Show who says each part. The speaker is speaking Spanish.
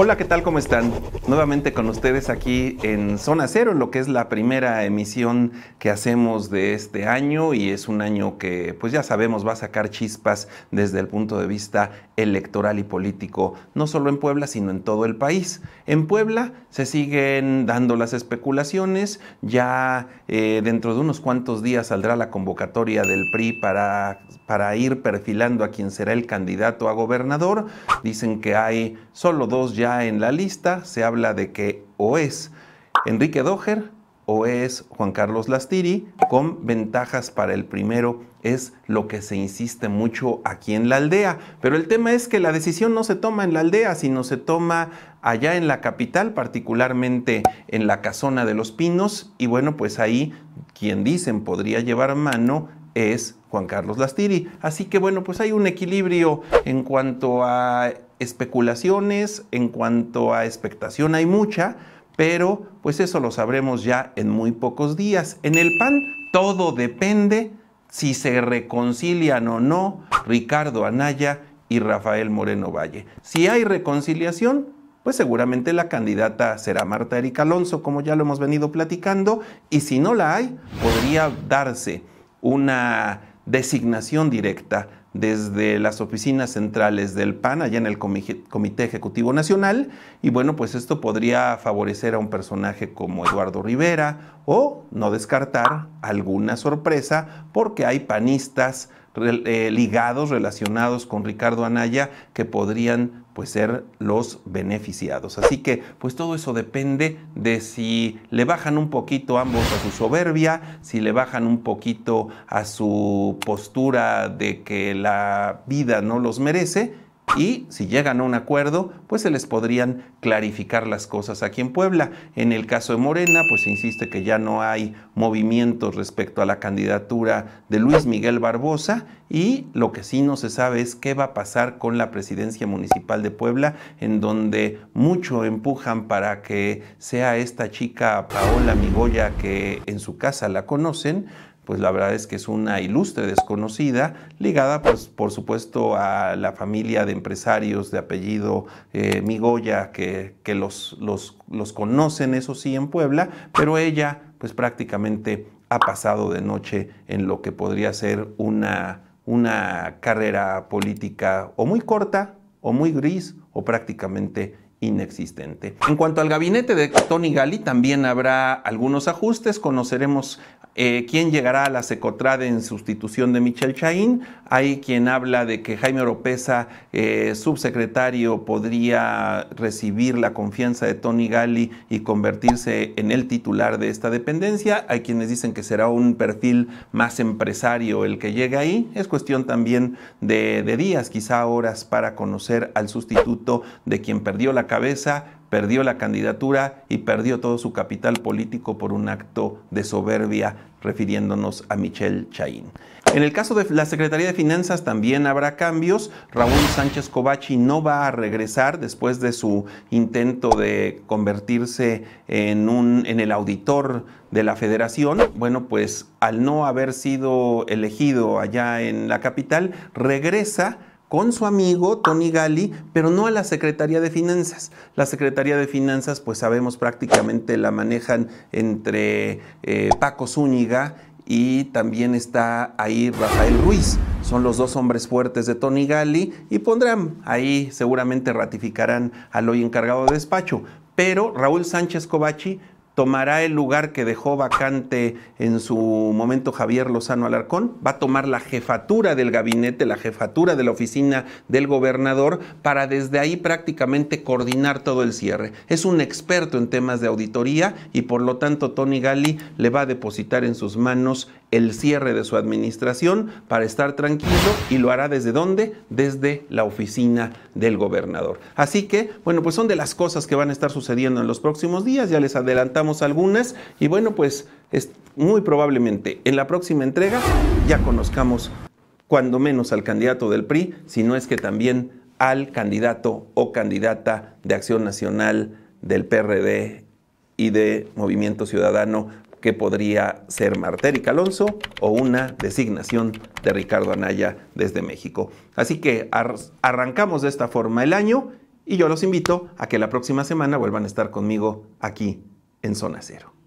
Speaker 1: Hola, ¿qué tal? ¿Cómo están? Nuevamente con ustedes aquí en Zona Cero, lo que es la primera emisión que hacemos de este año y es un año que, pues ya sabemos, va a sacar chispas desde el punto de vista electoral y político, no solo en Puebla, sino en todo el país. En Puebla se siguen dando las especulaciones, ya eh, dentro de unos cuantos días saldrá la convocatoria del PRI para, para ir perfilando a quien será el candidato a gobernador. Dicen que hay solo dos ya en la lista se habla de que o es Enrique Doher o es Juan Carlos Lastiri, con ventajas para el primero, es lo que se insiste mucho aquí en la aldea. Pero el tema es que la decisión no se toma en la aldea, sino se toma allá en la capital, particularmente en la casona de los pinos, y bueno, pues ahí quien dicen podría llevar mano es Juan Carlos Lastiri. Así que bueno, pues hay un equilibrio en cuanto a especulaciones en cuanto a expectación hay mucha, pero pues eso lo sabremos ya en muy pocos días. En el PAN todo depende si se reconcilian o no Ricardo Anaya y Rafael Moreno Valle. Si hay reconciliación, pues seguramente la candidata será Marta Erika Alonso, como ya lo hemos venido platicando, y si no la hay, podría darse una designación directa desde las oficinas centrales del PAN, allá en el Comité Ejecutivo Nacional, y bueno, pues esto podría favorecer a un personaje como Eduardo Rivera o no descartar alguna sorpresa porque hay panistas eh, ligados, relacionados con Ricardo Anaya, que podrían pues ser los beneficiados. Así que pues todo eso depende de si le bajan un poquito ambos a su soberbia, si le bajan un poquito a su postura de que la vida no los merece y si llegan a un acuerdo, pues se les podrían clarificar las cosas aquí en Puebla. En el caso de Morena, pues se insiste que ya no hay movimientos respecto a la candidatura de Luis Miguel Barbosa y lo que sí no se sabe es qué va a pasar con la presidencia municipal de Puebla, en donde mucho empujan para que sea esta chica Paola Migoya, que en su casa la conocen, pues la verdad es que es una ilustre desconocida, ligada pues por supuesto a la familia de empresarios de apellido eh, Migoya, que, los, los, conocen eso sí en Puebla, pero ella pues prácticamente ha pasado de noche en lo que podría ser una, una carrera política o muy corta o muy gris o prácticamente inexistente. En cuanto al gabinete de Tony Gali, también habrá algunos ajustes. Conoceremos eh, quién llegará a la Secotrade en sustitución de Michel Chaín. Hay quien habla de que Jaime Oropesa, eh, subsecretario, podría recibir la confianza de Tony Gali y convertirse en el titular de esta dependencia. Hay quienes dicen que será un perfil más empresario el que llegue ahí. Es cuestión también de días, quizá horas, para conocer al sustituto de quien perdió la cabeza, perdió la candidatura y perdió todo su capital político por un acto de soberbia, refiriéndonos a Michel Chaín. En el caso de la Secretaría de Finanzas también habrá cambios. Raúl Sánchez Covachi no va a regresar después de su intento de convertirse en, un, en el auditor de la federación. Bueno, pues al no haber sido elegido allá en la capital, regresa con su amigo Tony Gali, pero no a la Secretaría de Finanzas. La Secretaría de Finanzas, pues sabemos prácticamente la manejan entre eh, Paco Zúñiga y también está ahí Rafael Ruiz. Son los dos hombres fuertes de Tony Gali y pondrán ahí, seguramente ratificarán al hoy encargado de despacho. Pero Raúl Sánchez Covachi tomará el lugar que dejó vacante en su momento Javier Lozano Alarcón, va a tomar la jefatura del gabinete, la jefatura de la oficina del gobernador, para desde ahí prácticamente coordinar todo el cierre. Es un experto en temas de auditoría y por lo tanto Tony Gali le va a depositar en sus manos el cierre de su administración para estar tranquilo y lo hará desde dónde? Desde la oficina del gobernador. Así que, bueno, pues son de las cosas que van a estar sucediendo en los próximos días, ya les adelantamos algunas y bueno, pues es muy probablemente en la próxima entrega ya conozcamos cuando menos al candidato del PRI, si no es que también al candidato o candidata de Acción Nacional del PRD y de Movimiento Ciudadano que podría ser Martérica Alonso o una designación de Ricardo Anaya desde México. Así que arrancamos de esta forma el año y yo los invito a que la próxima semana vuelvan a estar conmigo aquí en Zona Cero.